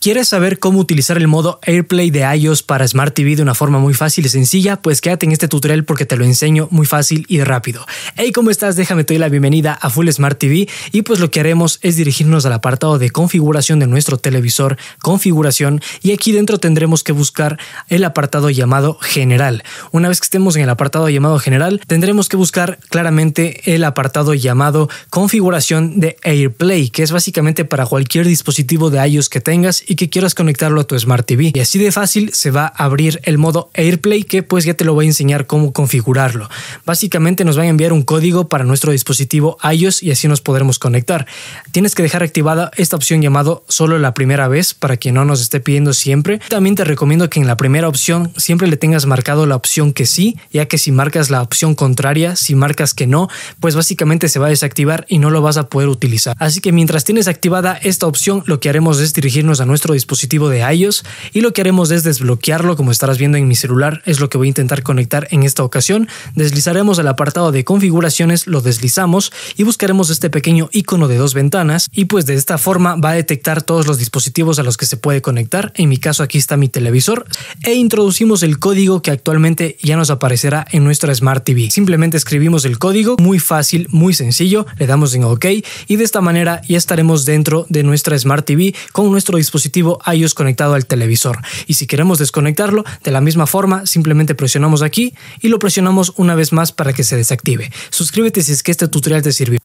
¿Quieres saber cómo utilizar el modo AirPlay de iOS para Smart TV de una forma muy fácil y sencilla? Pues quédate en este tutorial porque te lo enseño muy fácil y rápido. Hey, ¿cómo estás? Déjame te doy la bienvenida a Full Smart TV y pues lo que haremos es dirigirnos al apartado de configuración de nuestro televisor, configuración, y aquí dentro tendremos que buscar el apartado llamado general. Una vez que estemos en el apartado llamado general, tendremos que buscar claramente el apartado llamado configuración de AirPlay, que es básicamente para cualquier dispositivo de iOS que tengas y que quieras conectarlo a tu Smart TV. Y así de fácil se va a abrir el modo AirPlay que pues ya te lo voy a enseñar cómo configurarlo. Básicamente nos va a enviar un código para nuestro dispositivo iOS y así nos podremos conectar. Tienes que dejar activada esta opción llamado solo la primera vez para que no nos esté pidiendo siempre. También te recomiendo que en la primera opción siempre le tengas marcado la opción que sí, ya que si marcas la opción contraria, si marcas que no, pues básicamente se va a desactivar y no lo vas a poder utilizar. Así que mientras tienes activada esta opción, lo que haremos es dirigirnos a nuestro nuestro dispositivo de iOS y lo que haremos es desbloquearlo como estarás viendo en mi celular, es lo que voy a intentar conectar en esta ocasión. Deslizaremos el apartado de configuraciones, lo deslizamos y buscaremos este pequeño icono de dos ventanas y pues de esta forma va a detectar todos los dispositivos a los que se puede conectar, en mi caso aquí está mi televisor e introducimos el código que actualmente ya nos aparecerá en nuestra Smart TV. Simplemente escribimos el código, muy fácil, muy sencillo, le damos en OK y de esta manera ya estaremos dentro de nuestra Smart TV con nuestro dispositivo dispositivo iOS conectado al televisor. Y si queremos desconectarlo, de la misma forma, simplemente presionamos aquí y lo presionamos una vez más para que se desactive. Suscríbete si es que este tutorial te sirvió.